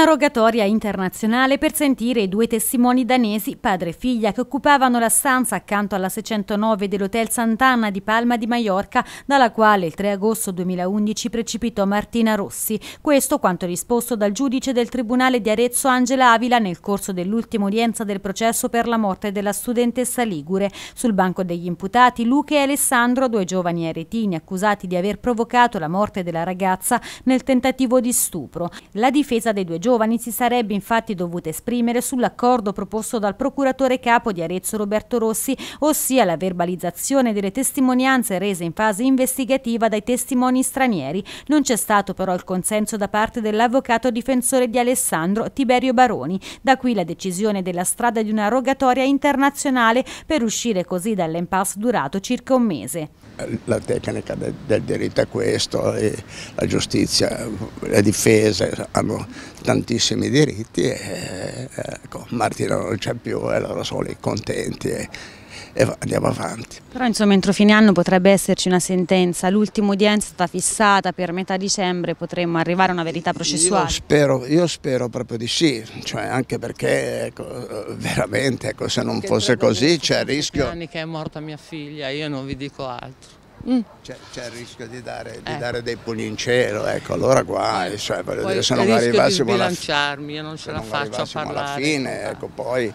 Una rogatoria internazionale per sentire i due testimoni danesi, padre e figlia, che occupavano la stanza accanto alla 609 dell'Hotel Sant'Anna di Palma di Maiorca, dalla quale il 3 agosto 2011 precipitò Martina Rossi. Questo quanto risposto dal giudice del Tribunale di Arezzo Angela Avila nel corso dell'ultima udienza del processo per la morte della studentessa Ligure. Sul banco degli imputati Luca e Alessandro, due giovani aretini accusati di aver provocato la morte della ragazza nel tentativo di stupro. La difesa dei due giovani giovani si sarebbe infatti dovuta esprimere sull'accordo proposto dal procuratore capo di Arezzo Roberto Rossi, ossia la verbalizzazione delle testimonianze rese in fase investigativa dai testimoni stranieri. Non c'è stato però il consenso da parte dell'avvocato difensore di Alessandro, Tiberio Baroni. Da qui la decisione della strada di una rogatoria internazionale per uscire così dall'impasse durato circa un mese. La tecnica del, del diritto è questo, e la giustizia, la difesa hanno tante tantissimi diritti e eh, ecco, Martino non c'è più e loro sono contenti e, e, andiamo avanti. Però insomma entro fine anno potrebbe esserci una sentenza, l'ultima udienza è stata fissata per metà dicembre, potremmo arrivare a una verità processuale. Io spero, io spero proprio di sì, cioè anche perché ecco, veramente ecco, se non perché fosse così c'è il rischio... Anni che è morta mia figlia, io non vi dico altro. Mm. C'è, il rischio di dare, di eh. dare dei pugni in cielo, ecco, allora guai, eh. eh, cioè, poi dire, se non arrivassimo alla non ce la faccio a parlare. alla fine, ah. ecco, poi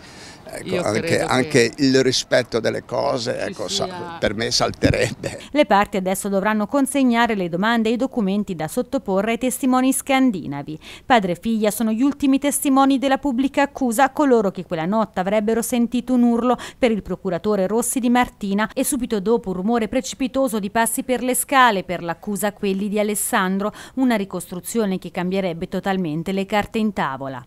Ecco, anche, anche il rispetto delle cose ecco, sia... Ah. per me salterebbe. Le parti adesso dovranno consegnare le domande e i documenti da sottoporre ai testimoni scandinavi. Padre e figlia sono gli ultimi testimoni della pubblica accusa, coloro che quella notte avrebbero sentito un urlo per il procuratore Rossi di Martina e subito dopo un rumore precipitoso di passi per le scale per l'accusa quelli di Alessandro, una ricostruzione che cambierebbe totalmente le carte in tavola.